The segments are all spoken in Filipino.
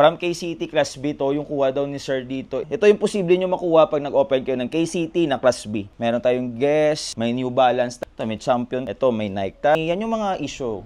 From KCT Class B to, yung kuha daw ni Sir dito. Ito yung posible nyo makuha pag nag-open kayo ng KCT na Class B. Meron tayong Guess, may New Balance, ito may Champion, ito may Nike. Yan yung mga issue.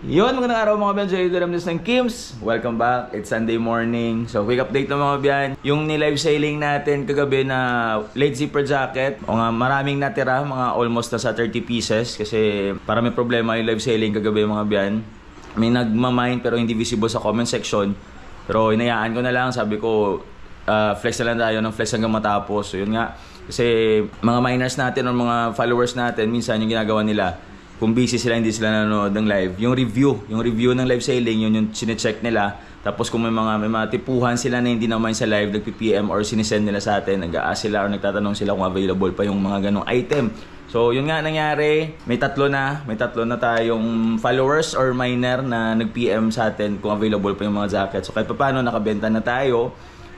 Yun, magandang araw mga biyan. Joy Dalam News ng Kims. Welcome back. It's Sunday morning. So, quick update na mga biyan. Yung ni-live sailing natin kagabi na late zipper jacket. O nga, maraming natira. Mga almost na sa 30 pieces. Kasi para may problema yung live sailing kagabi mga biyan may nagmamind pero hindi visible sa comment section. Pero inayaan ko na lang, sabi ko, uh, flex na lang tayo ng flex hanggang matapos. So yun nga, kasi mga miners natin o mga followers natin, minsan yung ginagawa nila, kung busy sila, hindi sila nanonood ng live. Yung review, yung review ng live selling, yun yung sinecheck nila. Tapos kung may mga, may mga tipuhan sila na hindi naman sa live, nag-PPM or sinisend nila sa atin, nag-a sila or nagtatanong sila kung available pa yung mga ganong item. So, yun nga nangyari. May tatlo na. May tatlo na tayong followers or miner na nag-PM sa atin kung available pa yung mga jacket. So, kahit paano nakabenta na tayo.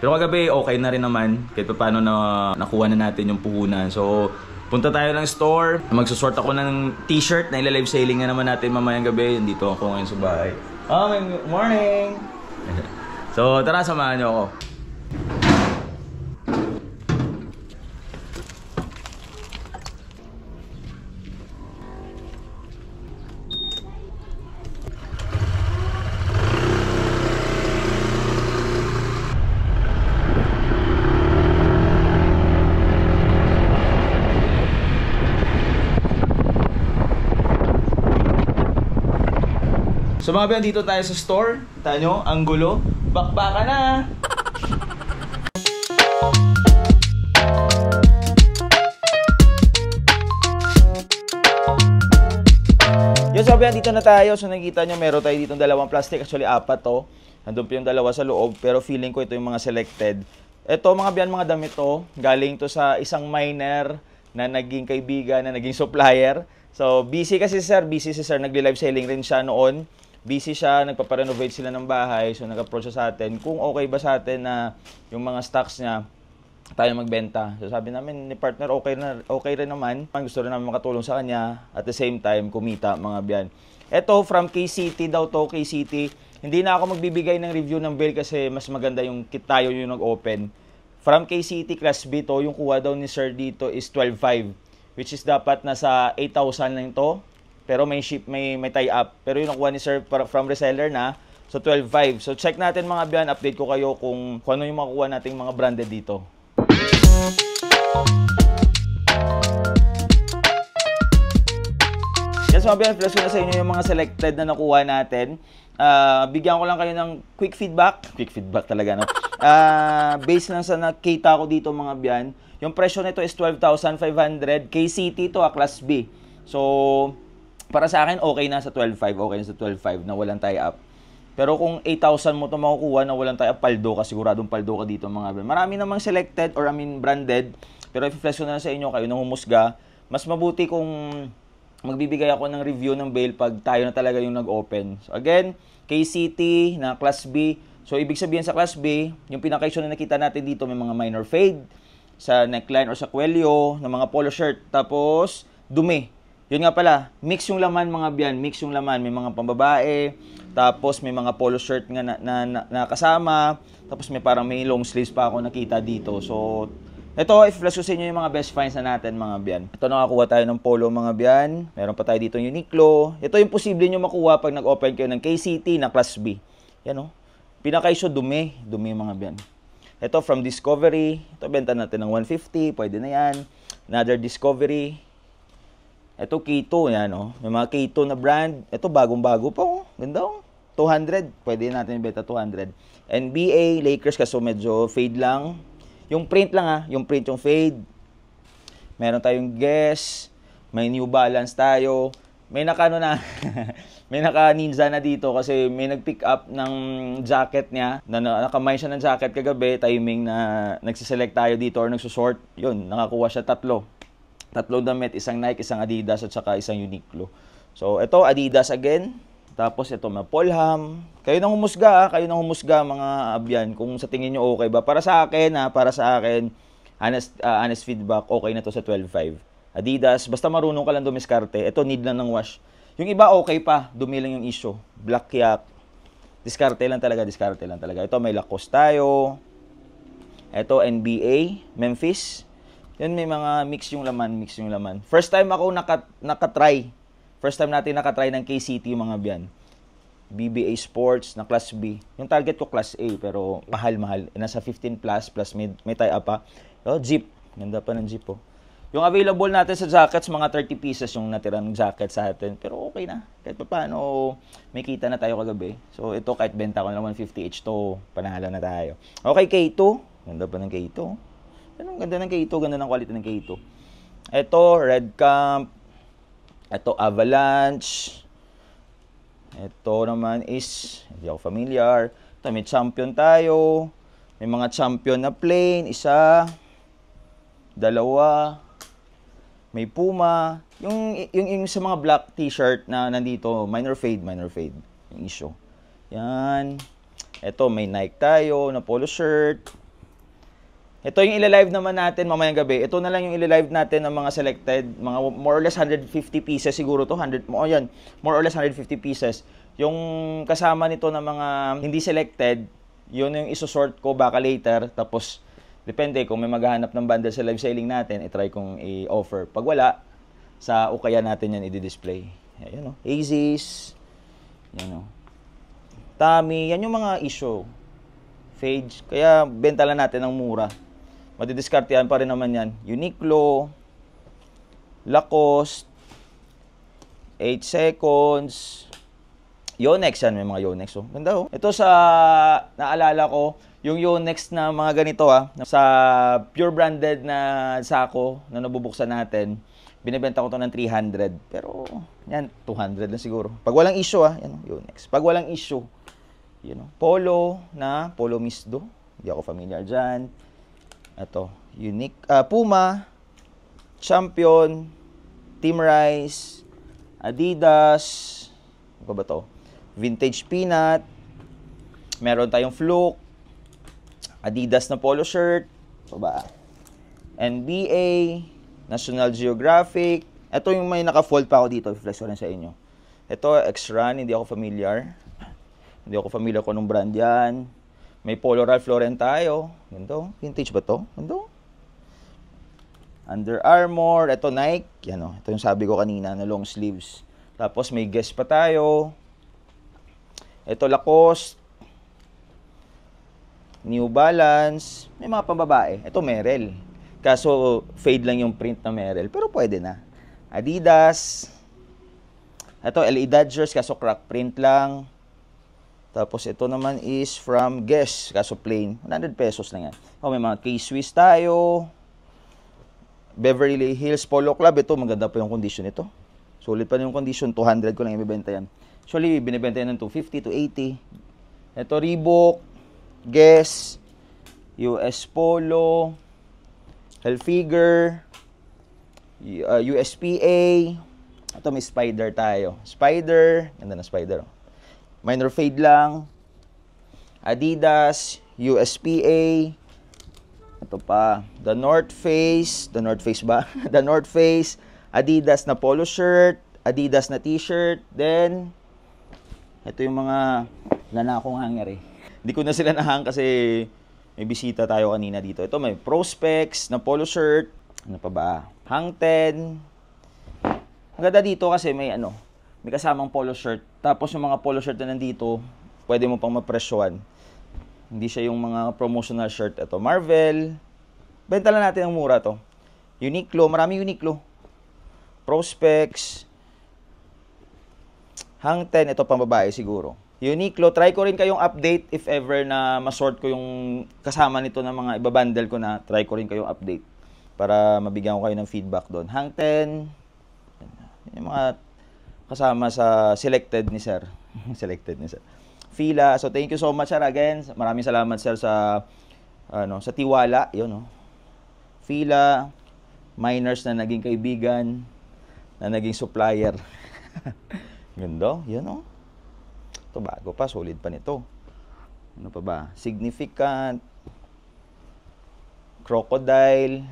Pero kagabi, okay na rin naman. Kahit paano na nakuha na natin yung puhunan. So, punta tayo ng store. Magsusort ako ng t-shirt na ilalive selling na naman natin mamayang gabi. Dito ako ngayon sa bahay. Oh, ah, good morning! so, tara, samahan niyo ako. Sumabi dito tayo sa store. Tanyo, ang gulo. Bakbaka na! Yo, Yun, sabi dito na tayo. So, nakita nyo, meron tayo dito dalawang plastic. Actually, apat to. Nandun pa yung dalawa sa loob. Pero feeling ko ito yung mga selected. Ito, mga biyan, mga damit to. Galing to sa isang miner na naging kaibigan, na naging supplier. So, busy kasi si sir. Busy si sir. Nagli-live selling rin siya noon busy siya, nagpaparenovate sila ng bahay, so nag-approach sa atin kung okay ba sa atin na yung mga stocks niya tayo magbenta. So sabi namin ni partner okay na okay rin naman. Gusto rin namin makatulong sa kanya at the same time kumita mga biyan. Ito from K-City daw to K-City. Hindi na ako magbibigay ng review ng Bell kasi mas maganda yung tayo yung nag-open. From K-City Class B to yung kuha daw ni Sir dito is 12.5 which is dapat nasa 8,000 lang to pero may ship may may tie up pero yung nakuha ni sir from reseller na so 12.5 so check natin mga biyan update ko kayo kung, kung ano yung makukuha nating mga branded dito Yes mga biyan flash ko na sa inyo yung mga selected na nakuha natin uh, bigyan ko lang kayo ng quick feedback quick feedback talaga no uh, based lang sa nakita ko dito mga biyan yung presyo nito is 12,500 KCT to a ah, class B so para sa akin, okay na sa 12.5, okay na sa 12.5 na walang tie-up. Pero kung 8,000 mo ito makukuha na walang tie-up, paldo ka, siguradong paldo ka dito mga brand. Marami namang selected or I mean branded, pero i-flex ko na sa inyo, kayo nang humusga. Mas mabuti kung magbibigay ako ng review ng bail pag tayo na talaga yung nag-open. So again, KCT na Class B. So ibig sabihin sa Class B, yung pinaka na nakita natin dito may mga minor fade sa neckline or sa kwelyo ng mga polo shirt. Tapos, dumi yun nga pala, mix yung laman mga byan, mix yung laman. May mga pambabae, tapos may mga polo shirt nga na, na, na, na kasama, tapos may parang may long sleeves pa ako nakita dito. So, ito, i-flash ko sa inyo yung mga best finds na natin mga byan. Ito nakakuha tayo ng polo mga byan. Meron pa tayo dito yung Uniqlo. Ito yung posible nyo makuha pag nag-open kayo ng KCT na Class B. Yan o. Oh. Pinakaiso dumi. Dumi mga byan. Ito from Discovery. Ito benta natin ng 150. Pwede na yan. Another Discovery. Ito, Keto. Yan, no. Oh. May mga Keto na brand. Ito, bagong-bago pa, oh. Ganda, oh. 200. Pwede natin beta 200. NBA, Lakers, kasi medyo fade lang. Yung print lang, ah, Yung print yung fade. Meron tayong guess. May New Balance tayo. May nakano na. may naka ninja na dito kasi may nag-pick up ng jacket niya na nakamay siya ng jacket kagabi timing na nagsiselect tayo dito or nagsusort yun nakakuha siya tatlo tatlo damit, isang Nike, isang Adidas at saka isang Uniqlo. So ito Adidas again, tapos ito may Polham. Kayo nang humusga, ah. kayo nang humusga mga abyan kung sa tingin niyo okay ba. Para sa akin, ah, para sa akin, honest, uh, honest feedback, okay na to sa 12.5. Adidas, basta marunong ka lang dumiskarte. Ito need lang ng wash. Yung iba okay pa, dumi lang yung issue. Black yak. Diskarte lang talaga, diskarte lang talaga. Ito may Lacoste tayo. Ito NBA, Memphis. Yan may mga mix yung laman, mix yung laman. First time ako naka, nakatry. First time natin nakatry ng KCT yung mga biyan. BBA Sports na Class B. Yung target ko Class A pero mahal-mahal. Nasa 15 plus plus may, may tie up pa. Oh, Jeep. Ganda pa ng Jeep po. Oh. Yung available natin sa jackets, mga 30 pieces yung natirang jacket sa atin. Pero okay na. Kahit pa paano, may kita na tayo kagabi. So ito kahit benta ko na 150 each to, panalo na tayo. Okay, K2. Ganda pa ng K2. Ano ang ganda ng K2, ganda ng quality ng K2. Ito, Red Camp. Ito, Avalanche. Ito naman is, hindi ako familiar. Ito, may champion tayo. May mga champion na plane. Isa, dalawa, may puma. Yung, yung, yung sa mga black t-shirt na nandito, minor fade, minor fade. Yung issue. Yan. Ito, may Nike tayo na polo shirt. Ito yung ilalive naman natin mamayang gabi. Ito na lang yung ilalive natin ng mga selected, mga more or less 150 pieces siguro to, 100, oh yan, more or less 150 pieces. Yung kasama nito ng mga hindi selected, yun yung isosort ko baka later. Tapos, depende kung may maghahanap ng bundle sa live selling natin, itry kong i-offer. Pag wala, sa ukaya natin yan i-display. Ayan o, Aziz, yan o. Tami, yan yung mga issue. Fage, kaya benta lang natin ng mura. Madidiskartehan pa rin naman yan. Uniqlo, Lacoste, 8 seconds, Yonex yan, may mga Yonex. Oh. Ganda oh. Ito sa naalala ko, yung Yonex na mga ganito ah, sa pure branded na sako na nabubuksan natin, binibenta ko to ng 300. Pero yan, 200 na siguro. Pag walang issue ah, yan oh, Yonex. Pag walang issue, yun know, oh. polo na, polo misdo. Hindi ako familiar dyan. Ito, unique. Uh, Puma, Champion, Team Rice, Adidas, ano ba to? Vintage Peanut, meron tayong Fluke, Adidas na polo shirt, ano ba? NBA, National Geographic, ito yung may naka-fold pa ako dito, i-flex ko rin sa inyo. Ito, X-Run, hindi ako familiar. Hindi ako familiar ko nung brand yan. May Polo Ralph Lauren tayo. Ganito. Oh. Vintage ba to? Ganito. Oh. Under Armour. Ito Nike. Yan o. Oh. Ito yung sabi ko kanina na long sleeves. Tapos may Guess pa tayo. Ito Lacoste. New Balance. May mga pambabae. Ito Merrell. Kaso fade lang yung print na Merrell. Pero pwede na. Adidas. Ito LA e Dodgers. Kaso crack print lang. Tapos ito naman is from Guess, kaso plain, 100 pesos lang yan. Oh, may mga K-Swiss tayo. Beverly Hills Polo Club, ito maganda pa yung condition nito. Sulit pa yung condition, 200 ko lang ibebenta yan. Actually, binibenta yan ng 250 to 80. Ito Reebok, Guess, US Polo, Hellfigure, uh, USPA. Ito may spider tayo. Spider, ganda na spider. Oh minor fade lang. Adidas, USPA, ito pa, The North Face, The North Face ba? The North Face, Adidas na polo shirt, Adidas na t-shirt, then, ito yung mga, wala na hanger eh. Hindi ko na sila nahang kasi may bisita tayo kanina dito. Ito may prospects na polo shirt, ano pa ba? Hang 10. Ang dito kasi may ano, may kasamang polo shirt. Tapos yung mga polo shirt na nandito, pwede mo pang mapresyohan. Hindi siya yung mga promotional shirt. Ito, Marvel. Benta lang natin ang mura to. Uniqlo, marami Uniqlo. Prospects. Hang 10, ito pang babae siguro. Uniqlo, try ko rin kayong update if ever na masort ko yung kasama nito ng mga ibabundle ko na try ko rin kayong update para mabigyan ko kayo ng feedback doon. Hang 10, yung mga kasama sa selected ni sir. selected ni sir. Fila. So thank you so much sir again. Maraming salamat sir sa ano, sa tiwala, 'yun no. Oh. Fila miners na naging kaibigan, na naging supplier. Gundo, oh. 'yun no. Oh. To bago pa, solid pa nito. Ano pa ba? Significant crocodile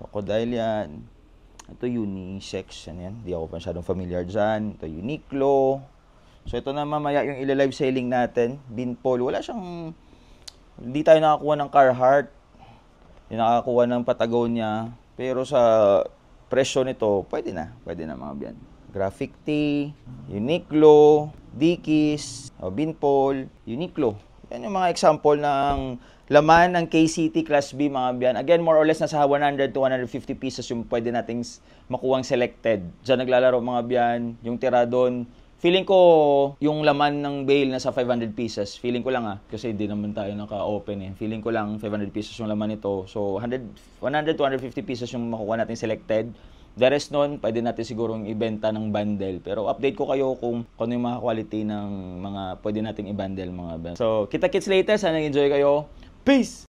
crocodile 'yan. Ito unisex. Ano yan? Hindi ako masyadong familiar dyan. Ito Uniqlo. So ito na mamaya yung ila-live selling natin. Binpol. Wala siyang... Hindi tayo nakakuha ng Carhartt. Hindi nakakuha ng Patagonia. Pero sa presyo nito, pwede na. Pwede na mga biyan. Graphic Tee, Uniqlo, Dickies, Binpol, Uniqlo. Yan yung mga example ng laman ng KCT Class B mga biyan. Again, more or less nasa 100 to 150 pesos yung pwede nating makuwang selected. Diyan naglalaro mga biyan, yung tira doon. Feeling ko yung laman ng bail nasa 500 pieces. Feeling ko lang ah, kasi hindi naman tayo naka-open eh. Feeling ko lang 500 pieces yung laman nito. So 100, 100 to 150 pieces yung makuha natin selected. The rest nun, pwede natin sigurong ibenta ng bundle. Pero update ko kayo kung kung ano yung mga quality ng mga pwede nating i-bundle mga bundle. So, kita-kits later. Sana enjoy kayo. Peace!